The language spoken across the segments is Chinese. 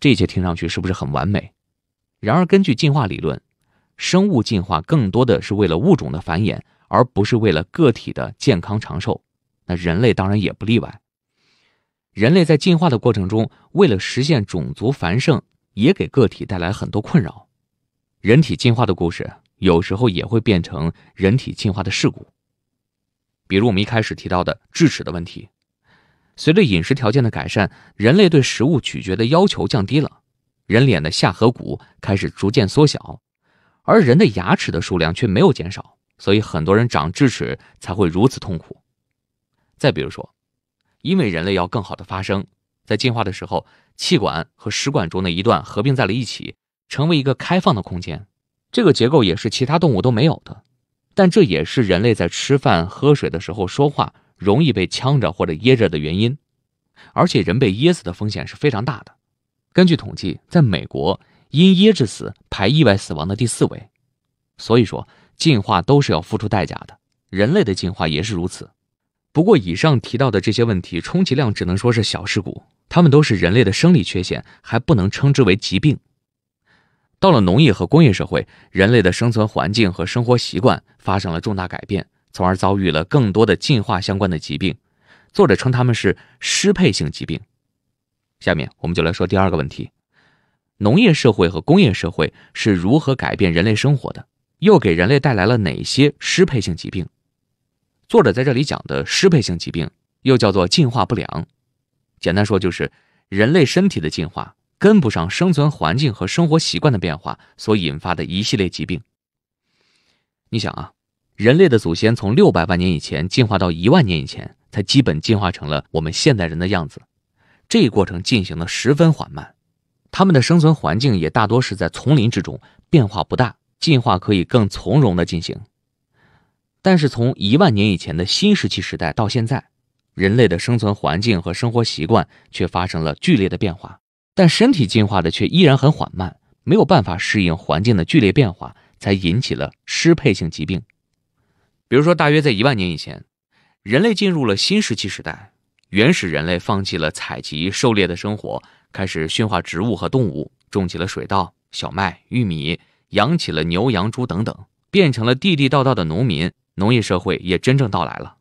这些听上去是不是很完美？然而，根据进化理论，生物进化更多的是为了物种的繁衍，而不是为了个体的健康长寿。那人类当然也不例外。人类在进化的过程中，为了实现种族繁盛，也给个体带来很多困扰。人体进化的故事，有时候也会变成人体进化的事故。比如我们一开始提到的智齿的问题。随着饮食条件的改善，人类对食物咀嚼的要求降低了，人脸的下颌骨开始逐渐缩小，而人的牙齿的数量却没有减少，所以很多人长智齿才会如此痛苦。再比如说，因为人类要更好的发声，在进化的时候，气管和食管中的一段合并在了一起，成为一个开放的空间，这个结构也是其他动物都没有的，但这也是人类在吃饭、喝水的时候说话。容易被呛着或者噎着的原因，而且人被噎死的风险是非常大的。根据统计，在美国，因噎致死排意外死亡的第四位。所以说，进化都是要付出代价的，人类的进化也是如此。不过，以上提到的这些问题，充其量只能说是小事故，它们都是人类的生理缺陷，还不能称之为疾病。到了农业和工业社会，人类的生存环境和生活习惯发生了重大改变。从而遭遇了更多的进化相关的疾病，作者称他们是失配性疾病。下面我们就来说第二个问题：农业社会和工业社会是如何改变人类生活的，又给人类带来了哪些失配性疾病？作者在这里讲的失配性疾病，又叫做进化不良。简单说，就是人类身体的进化跟不上生存环境和生活习惯的变化所引发的一系列疾病。你想啊。人类的祖先从六百万年以前进化到一万年以前，才基本进化成了我们现代人的样子。这一过程进行的十分缓慢，他们的生存环境也大多是在丛林之中，变化不大，进化可以更从容的进行。但是从一万年以前的新石器时代到现在，人类的生存环境和生活习惯却发生了剧烈的变化，但身体进化的却依然很缓慢，没有办法适应环境的剧烈变化，才引起了失配性疾病。比如说，大约在一万年以前，人类进入了新石器时代。原始人类放弃了采集狩猎的生活，开始驯化植物和动物，种起了水稻、小麦、玉米，养起了牛、羊、猪等等，变成了地地道道的农民。农业社会也真正到来了。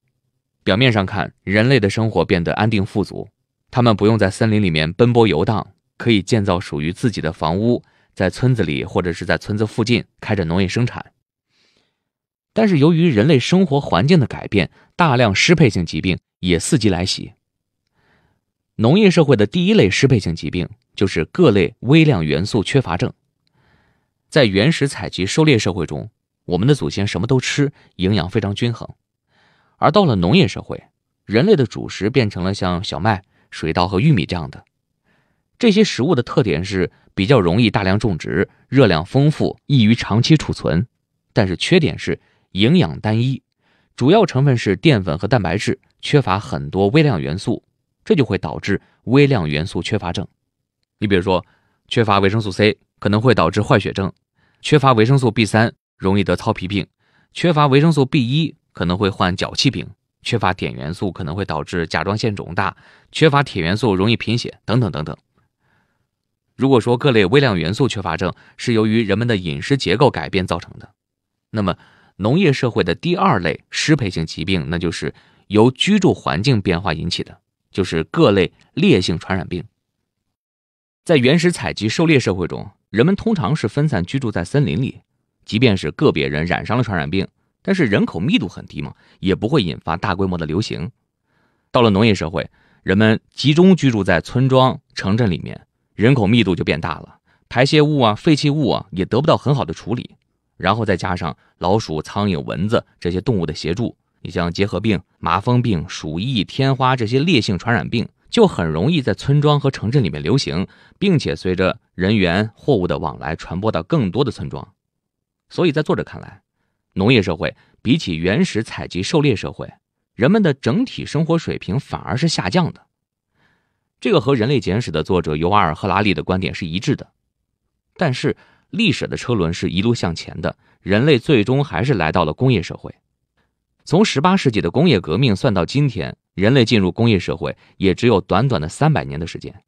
表面上看，人类的生活变得安定富足，他们不用在森林里面奔波游荡，可以建造属于自己的房屋，在村子里或者是在村子附近开展农业生产。但是由于人类生活环境的改变，大量适配性疾病也伺机来袭。农业社会的第一类适配性疾病就是各类微量元素缺乏症。在原始采集狩猎社会中，我们的祖先什么都吃，营养非常均衡。而到了农业社会，人类的主食变成了像小麦、水稻和玉米这样的。这些食物的特点是比较容易大量种植，热量丰富，易于长期储存。但是缺点是。营养单一，主要成分是淀粉和蛋白质，缺乏很多微量元素，这就会导致微量元素缺乏症。你比如说，缺乏维生素 C 可能会导致坏血症，缺乏维生素 B 三容易得糙皮病，缺乏维生素 B 一可能会患脚气病，缺乏碘元素可能会导致甲状腺肿大，缺乏铁元素容易贫血等等等等。如果说各类微量元素缺乏症是由于人们的饮食结构改变造成的，那么。农业社会的第二类失配性疾病，那就是由居住环境变化引起的，就是各类烈性传染病。在原始采集狩猎社会中，人们通常是分散居住在森林里，即便是个别人染上了传染病，但是人口密度很低嘛，也不会引发大规模的流行。到了农业社会，人们集中居住在村庄、城镇里面，人口密度就变大了，排泄物啊、废弃物啊也得不到很好的处理。然后再加上老鼠、苍蝇、蚊子这些动物的协助，你像结核病、麻风病、鼠疫、天花这些烈性传染病，就很容易在村庄和城镇里面流行，并且随着人员、货物的往来传播到更多的村庄。所以在作者看来，农业社会比起原始采集狩猎社会，人们的整体生活水平反而是下降的。这个和《人类简史》的作者尤瓦尔·赫拉利的观点是一致的，但是。历史的车轮是一路向前的，人类最终还是来到了工业社会。从十八世纪的工业革命算到今天，人类进入工业社会也只有短短的三百年的时间。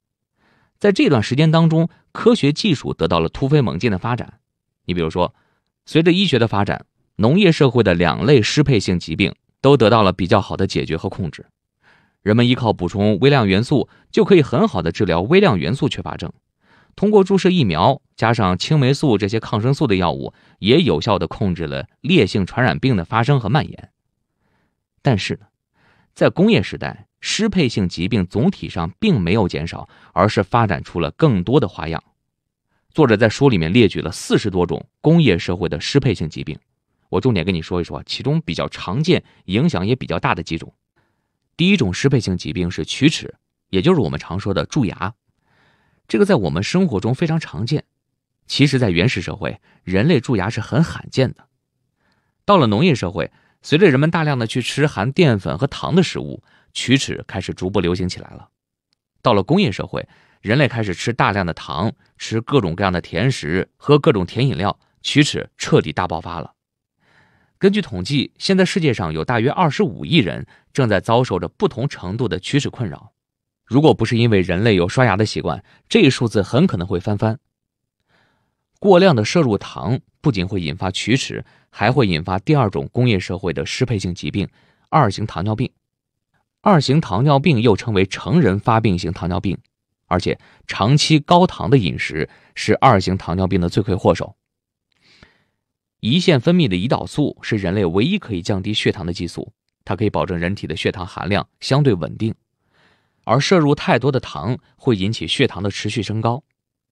在这段时间当中，科学技术得到了突飞猛进的发展。你比如说，随着医学的发展，农业社会的两类适配性疾病都得到了比较好的解决和控制。人们依靠补充微量元素，就可以很好的治疗微量元素缺乏症。通过注射疫苗加上青霉素这些抗生素的药物，也有效地控制了烈性传染病的发生和蔓延。但是，呢，在工业时代，失配性疾病总体上并没有减少，而是发展出了更多的花样。作者在书里面列举了四十多种工业社会的失配性疾病，我重点跟你说一说其中比较常见、影响也比较大的几种。第一种失配性疾病是龋齿，也就是我们常说的蛀牙。这个在我们生活中非常常见。其实，在原始社会，人类蛀牙是很罕见的。到了农业社会，随着人们大量的去吃含淀粉和糖的食物，龋齿开始逐步流行起来了。到了工业社会，人类开始吃大量的糖，吃各种各样的甜食，喝各种甜饮料，龋齿彻底大爆发了。根据统计，现在世界上有大约二十五亿人正在遭受着不同程度的龋齿困扰。如果不是因为人类有刷牙的习惯，这一数字很可能会翻番。过量的摄入糖不仅会引发龋齿，还会引发第二种工业社会的适配性疾病——二型糖尿病。二型糖尿病又称为成人发病型糖尿病，而且长期高糖的饮食是二型糖尿病的罪魁祸首。胰腺分泌的胰岛素是人类唯一可以降低血糖的激素，它可以保证人体的血糖含量相对稳定。而摄入太多的糖会引起血糖的持续升高，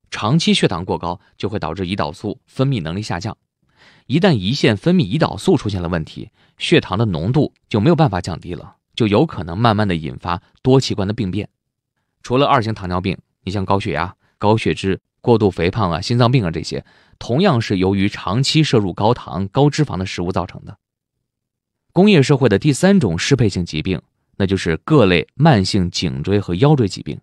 长期血糖过高就会导致胰岛素分泌能力下降。一旦胰腺分泌胰岛素出现了问题，血糖的浓度就没有办法降低了，就有可能慢慢的引发多器官的病变。除了二型糖尿病，你像高血压、高血脂、过度肥胖啊、心脏病啊这些，同样是由于长期摄入高糖、高脂肪的食物造成的。工业社会的第三种适配性疾病。那就是各类慢性颈椎和腰椎疾病。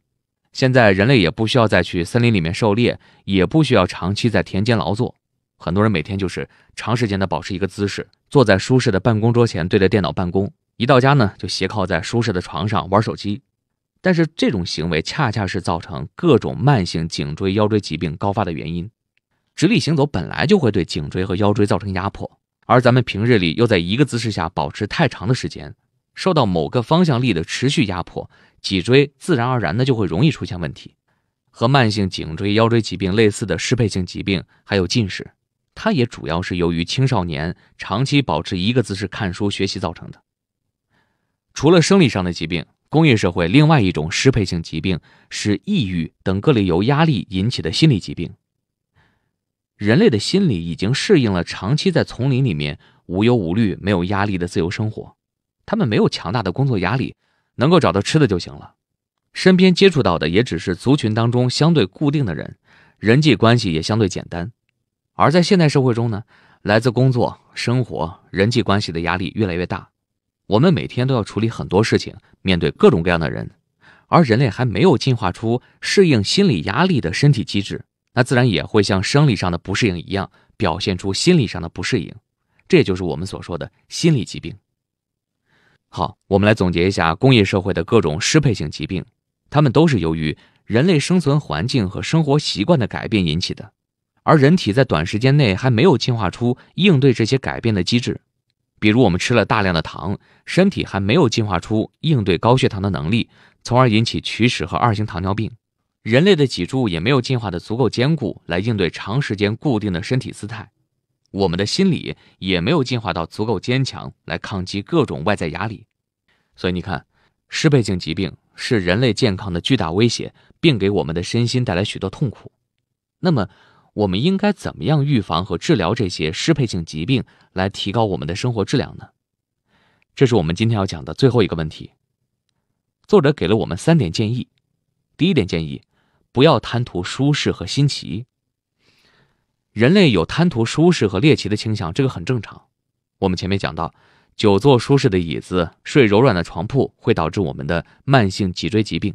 现在人类也不需要再去森林里面狩猎，也不需要长期在田间劳作，很多人每天就是长时间的保持一个姿势，坐在舒适的办公桌前对着电脑办公，一到家呢就斜靠在舒适的床上玩手机。但是这种行为恰恰是造成各种慢性颈椎腰椎疾病高发的原因。直立行走本来就会对颈椎和腰椎造成压迫，而咱们平日里又在一个姿势下保持太长的时间。受到某个方向力的持续压迫，脊椎自然而然的就会容易出现问题，和慢性颈椎、腰椎疾病类似的适配性疾病，还有近视，它也主要是由于青少年长期保持一个姿势看书学习造成的。除了生理上的疾病，工业社会另外一种适配性疾病是抑郁等各类由压力引起的心理疾病。人类的心理已经适应了长期在丛林里面无忧无虑、没有压力的自由生活。他们没有强大的工作压力，能够找到吃的就行了。身边接触到的也只是族群当中相对固定的人，人际关系也相对简单。而在现代社会中呢，来自工作、生活、人际关系的压力越来越大。我们每天都要处理很多事情，面对各种各样的人，而人类还没有进化出适应心理压力的身体机制，那自然也会像生理上的不适应一样，表现出心理上的不适应。这就是我们所说的心理疾病。好，我们来总结一下工业社会的各种适配性疾病，它们都是由于人类生存环境和生活习惯的改变引起的，而人体在短时间内还没有进化出应对这些改变的机制。比如，我们吃了大量的糖，身体还没有进化出应对高血糖的能力，从而引起龋齿和二型糖尿病。人类的脊柱也没有进化的足够坚固，来应对长时间固定的身体姿态。我们的心理也没有进化到足够坚强，来抗击各种外在压力。所以你看，适配性疾病是人类健康的巨大威胁，并给我们的身心带来许多痛苦。那么，我们应该怎么样预防和治疗这些适配性疾病，来提高我们的生活质量呢？这是我们今天要讲的最后一个问题。作者给了我们三点建议。第一点建议，不要贪图舒适和新奇。人类有贪图舒适和猎奇的倾向，这个很正常。我们前面讲到，久坐舒适的椅子、睡柔软的床铺会导致我们的慢性脊椎疾病。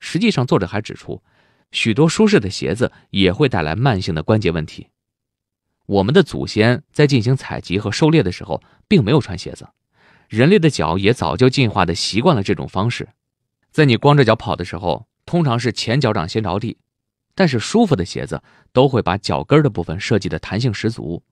实际上，作者还指出，许多舒适的鞋子也会带来慢性的关节问题。我们的祖先在进行采集和狩猎的时候，并没有穿鞋子，人类的脚也早就进化的习惯了这种方式。在你光着脚跑的时候，通常是前脚掌先着地。但是舒服的鞋子都会把脚跟的部分设计的弹性十足，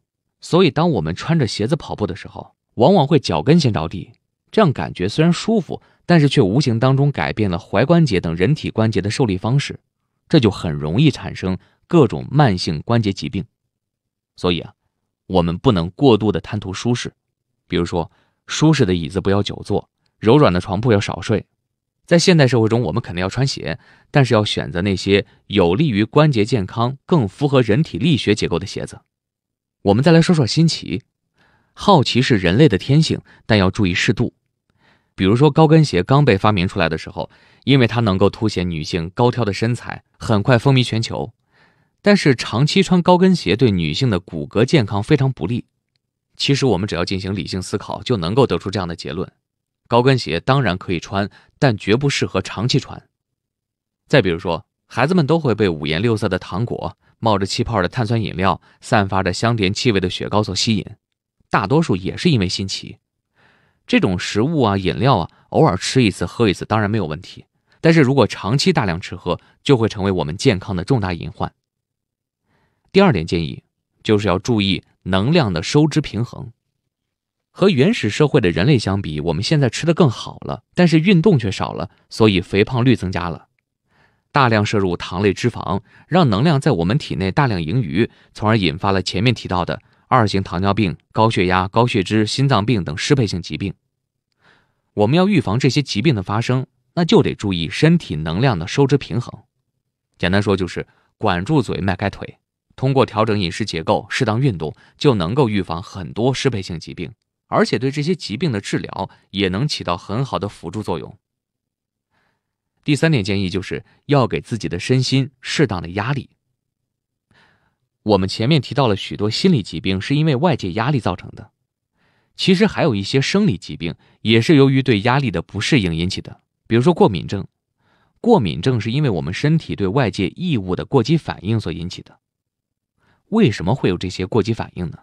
所以当我们穿着鞋子跑步的时候，往往会脚跟先着地，这样感觉虽然舒服，但是却无形当中改变了踝关节等人体关节的受力方式，这就很容易产生各种慢性关节疾病。所以啊，我们不能过度的贪图舒适，比如说舒适的椅子不要久坐，柔软的床铺要少睡。在现代社会中，我们肯定要穿鞋，但是要选择那些有利于关节健康、更符合人体力学结构的鞋子。我们再来说说新奇，好奇是人类的天性，但要注意适度。比如说，高跟鞋刚被发明出来的时候，因为它能够凸显女性高挑的身材，很快风靡全球。但是，长期穿高跟鞋对女性的骨骼健康非常不利。其实，我们只要进行理性思考，就能够得出这样的结论。高跟鞋当然可以穿，但绝不适合长期穿。再比如说，孩子们都会被五颜六色的糖果、冒着气泡的碳酸饮料、散发着香甜气味的雪糕所吸引，大多数也是因为新奇。这种食物啊、饮料啊，偶尔吃一次、喝一次当然没有问题，但是如果长期大量吃喝，就会成为我们健康的重大隐患。第二点建议就是要注意能量的收支平衡。和原始社会的人类相比，我们现在吃的更好了，但是运动却少了，所以肥胖率增加了。大量摄入糖类脂肪，让能量在我们体内大量盈余，从而引发了前面提到的二型糖尿病、高血压、高血脂、心脏病等适配性疾病。我们要预防这些疾病的发生，那就得注意身体能量的收支平衡。简单说就是管住嘴、迈开腿，通过调整饮食结构、适当运动，就能够预防很多适配性疾病。而且对这些疾病的治疗也能起到很好的辅助作用。第三点建议就是要给自己的身心适当的压力。我们前面提到了许多心理疾病是因为外界压力造成的，其实还有一些生理疾病也是由于对压力的不适应引起的。比如说过敏症，过敏症是因为我们身体对外界异物的过激反应所引起的。为什么会有这些过激反应呢？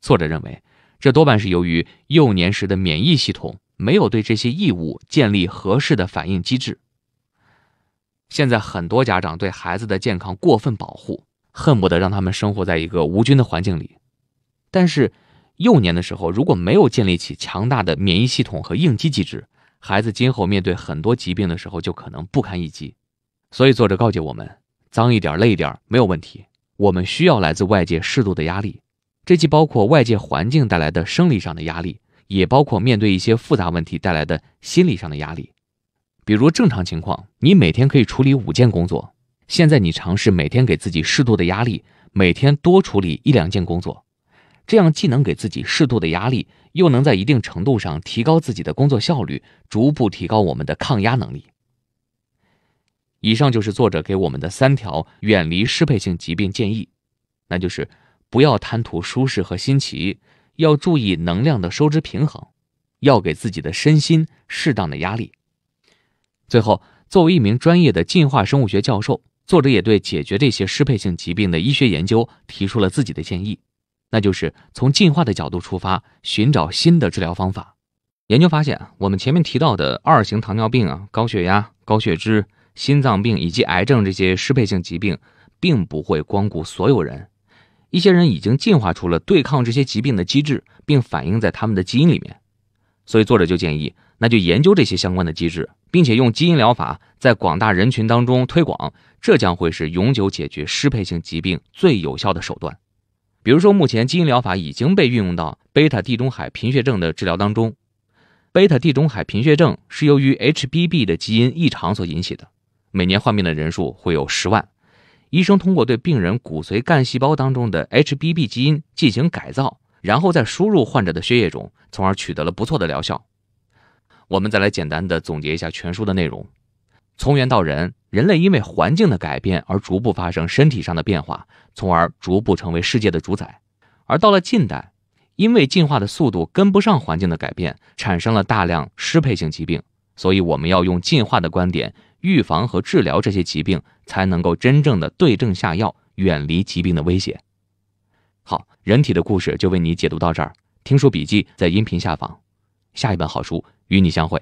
作者认为。这多半是由于幼年时的免疫系统没有对这些异物建立合适的反应机制。现在很多家长对孩子的健康过分保护，恨不得让他们生活在一个无菌的环境里。但是，幼年的时候如果没有建立起强大的免疫系统和应激机制，孩子今后面对很多疾病的时候就可能不堪一击。所以，作者告诫我们：脏一点、累一点没有问题，我们需要来自外界适度的压力。这既包括外界环境带来的生理上的压力，也包括面对一些复杂问题带来的心理上的压力。比如正常情况，你每天可以处理五件工作。现在你尝试每天给自己适度的压力，每天多处理一两件工作，这样既能给自己适度的压力，又能在一定程度上提高自己的工作效率，逐步提高我们的抗压能力。以上就是作者给我们的三条远离适配性疾病建议，那就是。不要贪图舒适和新奇，要注意能量的收支平衡，要给自己的身心适当的压力。最后，作为一名专业的进化生物学教授，作者也对解决这些适配性疾病的医学研究提出了自己的建议，那就是从进化的角度出发，寻找新的治疗方法。研究发现，我们前面提到的二型糖尿病啊、高血压、高血脂、心脏病以及癌症这些适配性疾病，并不会光顾所有人。一些人已经进化出了对抗这些疾病的机制，并反映在他们的基因里面，所以作者就建议，那就研究这些相关的机制，并且用基因疗法在广大人群当中推广，这将会是永久解决失配性疾病最有效的手段。比如说，目前基因疗法已经被运用到贝塔地中海贫血症的治疗当中。贝塔地中海贫血症是由于 HBB 的基因异常所引起的，每年患病的人数会有十万。医生通过对病人骨髓干细胞当中的 HBB 基因进行改造，然后再输入患者的血液中，从而取得了不错的疗效。我们再来简单的总结一下全书的内容：从猿到人，人类因为环境的改变而逐步发生身体上的变化，从而逐步成为世界的主宰。而到了近代，因为进化的速度跟不上环境的改变，产生了大量适配性疾病。所以我们要用进化的观点。预防和治疗这些疾病，才能够真正的对症下药，远离疾病的威胁。好，人体的故事就为你解读到这儿。听书笔记在音频下方，下一本好书与你相会。